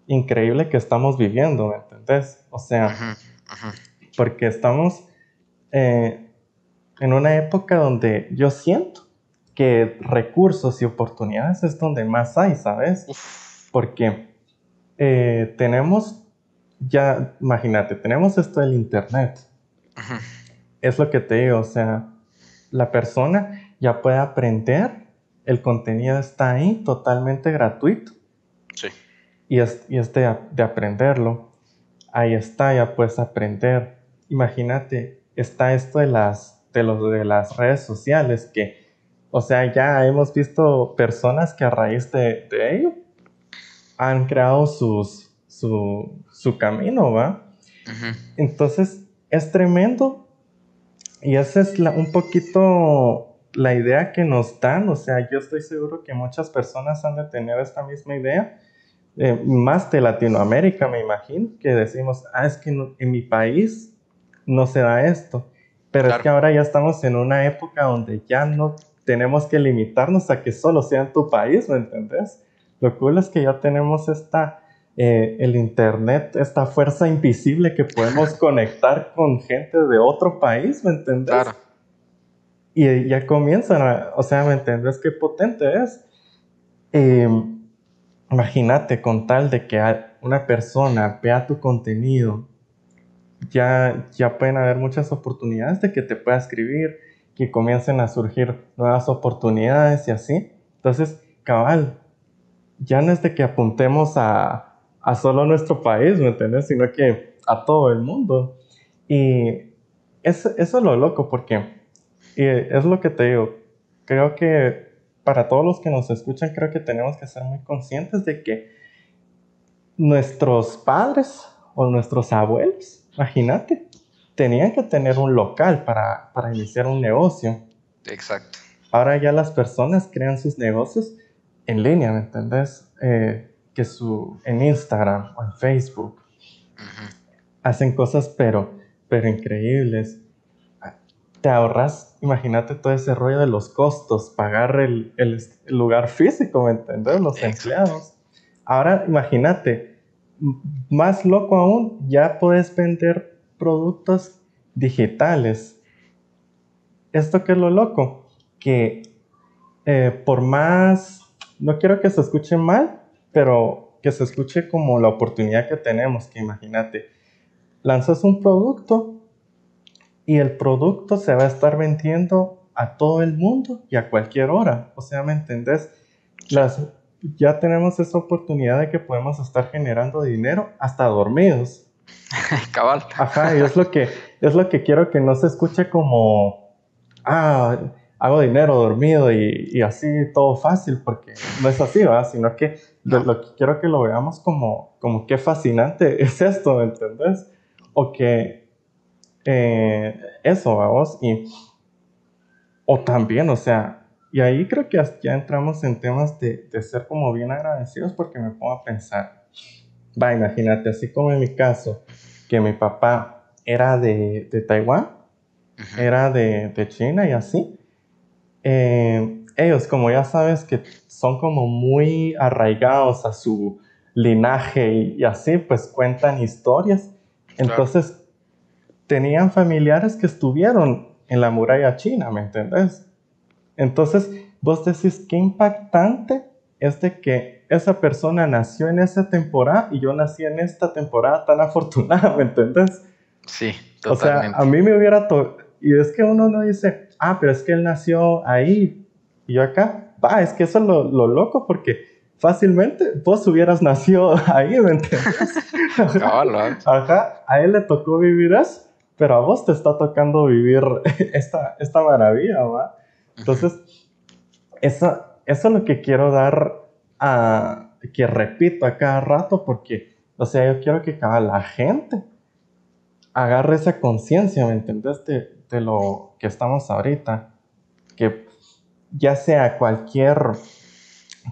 increíble que estamos viviendo, ¿me entendés? O sea, porque estamos eh, en una época donde yo siento que recursos y oportunidades es donde más hay, ¿sabes? Porque eh, tenemos ya, imagínate, tenemos esto del Internet. Es lo que te digo, o sea, la persona ya puede aprender, el contenido está ahí totalmente gratuito. Sí. Y es, de, aprenderlo. Ahí está, ya puedes aprender. Imagínate, está esto de las, de los, de las redes sociales que... O sea, ya hemos visto personas que a raíz de, de ello han creado sus su, camino, ¿va? Entonces, es tremendo. Y esa es un poquito la idea que nos dan. O sea, yo estoy seguro que muchas personas han de tener esta misma idea. Eh, más de Latinoamérica, me imagino, que decimos, ah, es que en mi país no se da esto. Pero es que ahora ya estamos en una época donde ya no tenemos que limitarnos a que solo sea en tu país, ¿me entendés? Lo cool es que ya tenemos esta eh, el Internet, esta fuerza invisible que podemos conectar con gente de otro país, ¿me entendés? Y eh, ya comienzan, o sea, ¿me entendés qué potente es? Em, imagínate con tal de que una persona vea tu contenido, ya, ya pueden haber muchas oportunidades de que te pueda escribir, que comiencen a surgir nuevas oportunidades y así. Entonces, cabal, ya no es de que apuntemos a, a solo nuestro país, ¿me entiendes? Sino que a todo el mundo. Y eso, es lo loco, porque y es lo que te digo. Creo que para todos los que nos escuchan, creo que tenemos que ser muy conscientes de que nuestros padres o nuestros abuelos, imagínate, tenían que tener un local para, iniciar un negocio. Exacto. Ahora ya las personas crean sus negocios en línea, ¿me entendés? Eh, en Instagram o en Facebook hacen cosas pero, pero increíbles. Te ahorras, imagínate todo ese rollo de los costos, pagar el, lugar físico, ¿me entiendes? Los empleados. Ahora imagínate, más loco aún, ya puedes vender productos digitales. ¿Esto que es lo loco? Que eh, por más, no quiero que se escuchen mal, pero que se escuche como la oportunidad que tenemos, que imagínate, lanzas un producto y el producto se va a estar vendiendo a todo el mundo y a cualquier hora, o sea, ¿me entendés? ya tenemos esa oportunidad de que podemos estar generando dinero hasta dormidos. Cabal. y es lo que, es lo que quiero que no se escuche como, ah, hago dinero dormido y, y así todo fácil, porque no es así, ¿verdad? Sino que lo que quiero que lo veamos como, como qué fascinante es esto, ¿me entendés? O que eh, eso, vamos, y o también, o sea, y ahí creo que ya entramos en temas de, de ser como bien agradecidos porque me pongo a pensar, va, imagínate, así como en mi caso, que mi papá era de, de Taiwán, era de, de, China y así, eh, ellos, como ya sabes, que son como muy arraigados a su linaje y, así, pues cuentan historias. Entonces, tenían familiares que estuvieron en la muralla china, ¿me entendés? Entonces, vos decís, qué impactante es de que esa persona nació en esa temporada y yo nací en esta temporada tan afortunada, ¿me entendés? Sí, totalmente. O sea, a mí me hubiera... Y es que uno no dice, ah, pero es que él nació ahí, y yo acá, va, es que eso es lo, loco porque fácilmente vos hubieras nacido ahí, ¿me entiendes? no, Ajá, a él le tocó vivir eso, pero a vos te está tocando vivir esta, esta maravilla, ¿va? Entonces, eso, eso es lo que quiero dar a, que repito a cada rato, porque, o sea, yo quiero que cada la gente agarre esa conciencia, ¿me entendés? De, de lo que estamos ahorita, que ya sea cualquier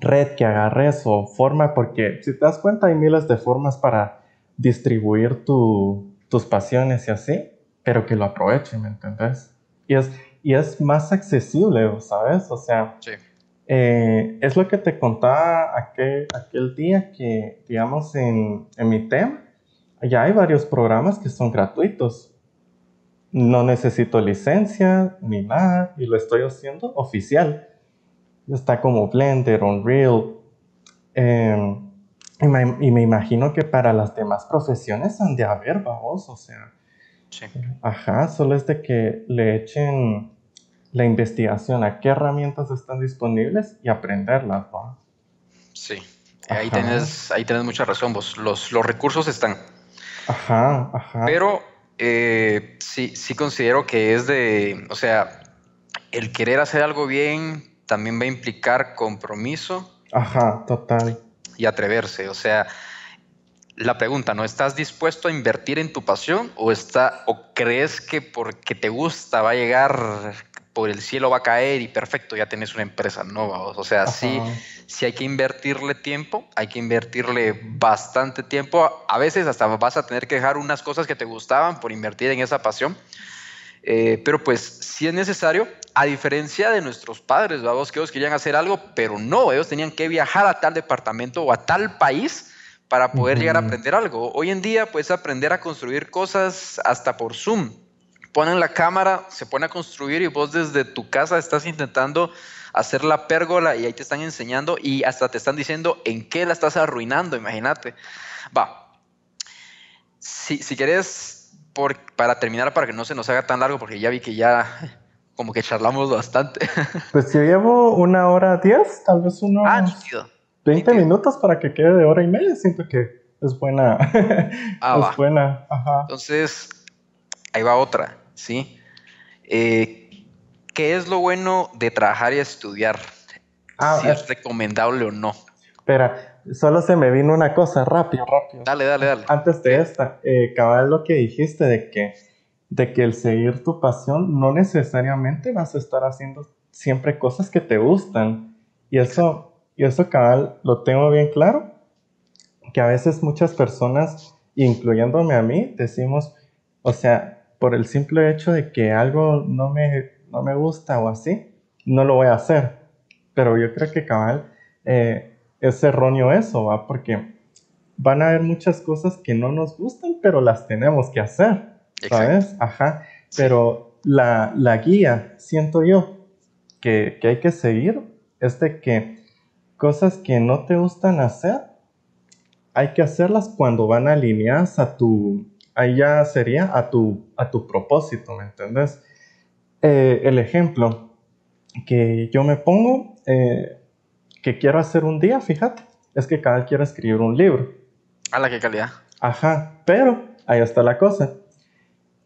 red que agarres o forma, porque si te das cuenta hay miles de formas para distribuir tus pasiones y así, pero que lo aprovechen, ¿me entendés? Y es, y es más accesible, ¿sabes? O sea, eh, es lo que te contaba aquel, aquel día que, digamos, en, en mi tema, ya hay varios programas que son gratuitos no necesito licencia ni nada y lo estoy haciendo oficial. Está como Blender, Unreal. Em, y, me, imagino que para las demás profesiones han de haber, vamos, o sea. Ajá, solo es de que le echen la investigación a qué herramientas están disponibles y aprenderlas, ¿va? Sí, ahí tenés, ahí mucha razón vos. Los, los recursos están. Ajá, ajá. Pero eh, sí, sí considero que es de, o sea, el querer hacer algo bien también va a implicar compromiso. Ajá, total. Y atreverse, o sea, la pregunta, ¿no estás dispuesto a invertir en tu pasión o está o crees que porque te gusta va a llegar por el cielo va a caer y perfecto, ya tenés una empresa, ¿no? O sea, sí, sí hay que invertirle tiempo, hay que invertirle bastante tiempo. A veces hasta vas a tener que dejar unas cosas que te gustaban por invertir en esa pasión. Eh, pero pues si es necesario, a diferencia de nuestros padres, vamos, que ellos querían hacer algo, pero no, ellos tenían que viajar a tal departamento o a tal país para poder llegar a aprender algo. Hoy en día puedes aprender a construir cosas hasta por Zoom ponen la cámara, se pone a construir y vos desde tu casa estás intentando hacer la pérgola y ahí te están enseñando y hasta te están diciendo en qué la estás arruinando, imagínate. Va, si, si querés, por, para terminar, para que no se nos haga tan largo, porque ya vi que ya como que charlamos bastante. Pues yo llevo una hora diez, tal vez uno ah, 20 minutos para que quede de hora y media, siento que es buena. Ah, es buena, ajá. Entonces, ahí va otra. ¿sí? Eh, ¿Qué es lo bueno de trabajar y estudiar? Ah, si es, eh. recomendable o no. Espera, solo se me vino una cosa, rápido, Dale, dale, dale. Antes de esta, eh, cabal lo que dijiste de que, de que el seguir tu pasión no necesariamente vas a estar haciendo siempre cosas que te gustan. Y eso, y eso cabal lo tengo bien claro, que a veces muchas personas, incluyéndome a mí, decimos, o sea, por el simple hecho de que algo no me, no me gusta o así, no lo voy a hacer. Pero yo creo que cabal eh, es erróneo eso, ¿va? Porque van a haber muchas cosas que no nos gustan, pero las tenemos que hacer, ¿sabes? Ajá. Pero la, guía, siento yo, que, que hay que seguir es de que cosas que no te gustan hacer, hay que hacerlas cuando van alineadas a tu, ahí ya sería a tu, a tu propósito, ¿me entendés? Eh, el ejemplo que yo me pongo, eh, que quiero hacer un día, fíjate, es que cada quiero escribir un libro. A la que calidad. Ajá, pero ahí está la cosa.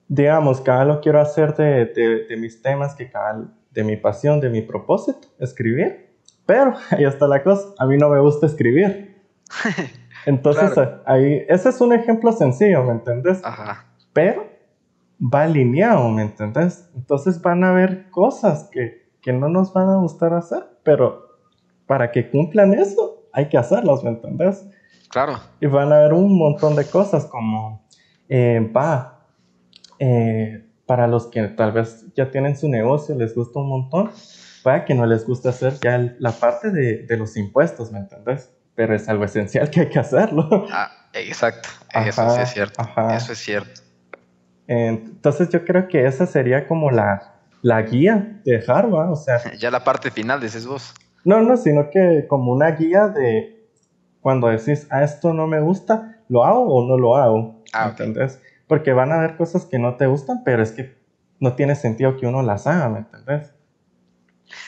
Digamos, cada lo quiero hacer de, de, mis temas, que cada, de mi pasión, de mi propósito, escribir. Pero ahí está la cosa, a mí no me gusta escribir. Entonces, ahí, ese es un ejemplo sencillo, ¿me entendés? Ajá. Pero va alineado, ¿me entendés? Entonces van a haber cosas que, no nos van a gustar hacer, pero para que cumplan eso, hay que hacerlas, ¿me entendés? Claro. Y van a haber un montón de cosas como, eh, va, eh, para los que tal vez ya tienen su negocio, les gusta un montón, para que no les guste hacer ya la parte de, de los impuestos, ¿me entendés? pero es algo esencial que hay que hacerlo. Ah, exacto, eso sí es cierto. Eso es cierto. Entonces yo creo que esa sería como la, la guía de Harvard, o sea... Ya la parte final, dices vos. No, no, sino que como una guía de cuando decís, a ah, esto no me gusta, ¿lo hago o no lo hago? Ah, ¿Entendés? Porque van a haber cosas que no te gustan, pero es que no tiene sentido que uno las haga, ¿me entendés?